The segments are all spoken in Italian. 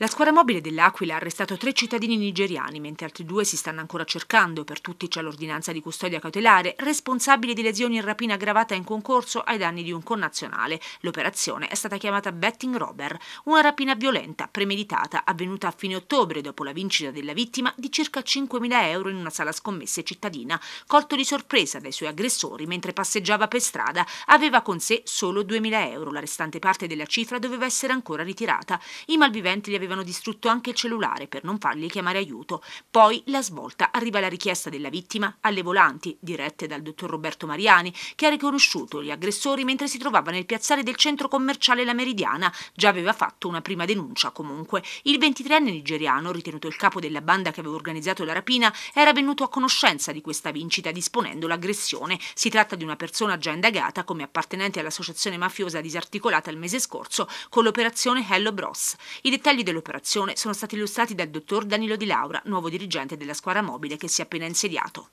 La squadra mobile dell'Aquila ha arrestato tre cittadini nigeriani, mentre altri due si stanno ancora cercando. Per tutti c'è l'ordinanza di custodia cautelare, responsabile di lesioni e rapina aggravata in concorso ai danni di un connazionale. L'operazione è stata chiamata Betting Robber, una rapina violenta, premeditata, avvenuta a fine ottobre dopo la vincita della vittima di circa 5.000 euro in una sala scommesse cittadina. Colto di sorpresa dai suoi aggressori mentre passeggiava per strada, aveva con sé solo 2.000 euro. La restante parte della cifra doveva essere ancora ritirata. I malviventi li avevano avevano distrutto anche il cellulare per non fargli chiamare aiuto. Poi la svolta arriva la richiesta della vittima alle volanti, dirette dal dottor Roberto Mariani, che ha riconosciuto gli aggressori mentre si trovava nel piazzale del centro commerciale La Meridiana. Già aveva fatto una prima denuncia comunque. Il 23enne nigeriano, ritenuto il capo della banda che aveva organizzato la rapina, era venuto a conoscenza di questa vincita disponendo l'aggressione. Si tratta di una persona già indagata come appartenente all'associazione mafiosa disarticolata il mese scorso con l'operazione Hello Bros. I dettagli dello dell'operazione sono stati illustrati dal dottor Danilo Di Laura, nuovo dirigente della squadra mobile che si è appena insediato.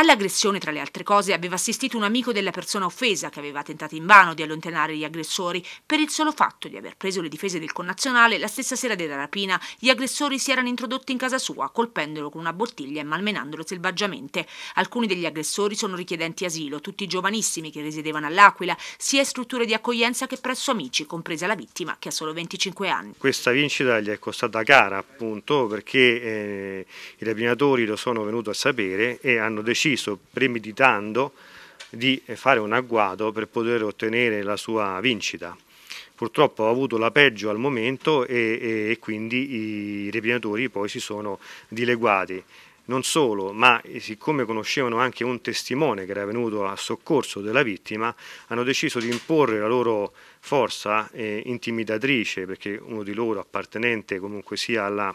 All'aggressione, tra le altre cose, aveva assistito un amico della persona offesa che aveva tentato invano di allontanare gli aggressori. Per il solo fatto di aver preso le difese del connazionale, la stessa sera della rapina, gli aggressori si erano introdotti in casa sua, colpendolo con una bottiglia e malmenandolo selvaggiamente. Alcuni degli aggressori sono richiedenti asilo, tutti giovanissimi che risiedevano all'Aquila, sia in strutture di accoglienza che presso amici, compresa la vittima che ha solo 25 anni. Questa vincita gli è costata cara appunto perché eh, i rapinatori lo sono venuti a sapere e hanno deciso deciso, premeditando, di fare un agguato per poter ottenere la sua vincita. Purtroppo ha avuto la peggio al momento e, e, e quindi i repinatori poi si sono dileguati. Non solo, ma eh, siccome conoscevano anche un testimone che era venuto a soccorso della vittima, hanno deciso di imporre la loro forza eh, intimidatrice, perché uno di loro appartenente comunque sia alla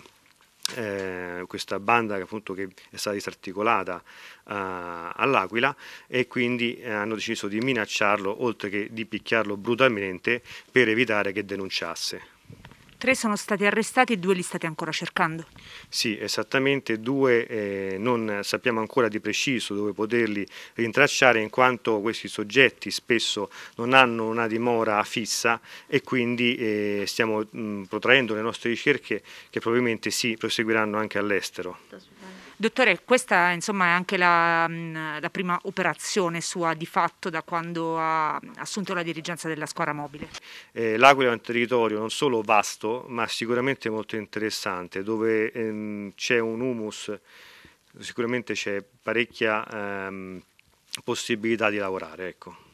eh, questa banda che, appunto, che è stata disarticolata eh, all'Aquila e quindi eh, hanno deciso di minacciarlo oltre che di picchiarlo brutalmente per evitare che denunciasse. Tre sono stati arrestati e due li state ancora cercando. Sì, esattamente, due eh, non sappiamo ancora di preciso dove poterli rintracciare in quanto questi soggetti spesso non hanno una dimora fissa e quindi eh, stiamo mh, mm, protraendo le nostre ricerche che probabilmente si sì, proseguiranno anche all'estero. Dottore, questa insomma, è anche la, mm, la, prima operazione sua di fatto da quando ha assunto la dirigenza della squadra mobile. Eh, L'Aquila è un territorio non solo vasto ma sicuramente molto interessante dove ehm, c'è un humus, sicuramente c'è parecchia ehm, possibilità di lavorare. Ecco.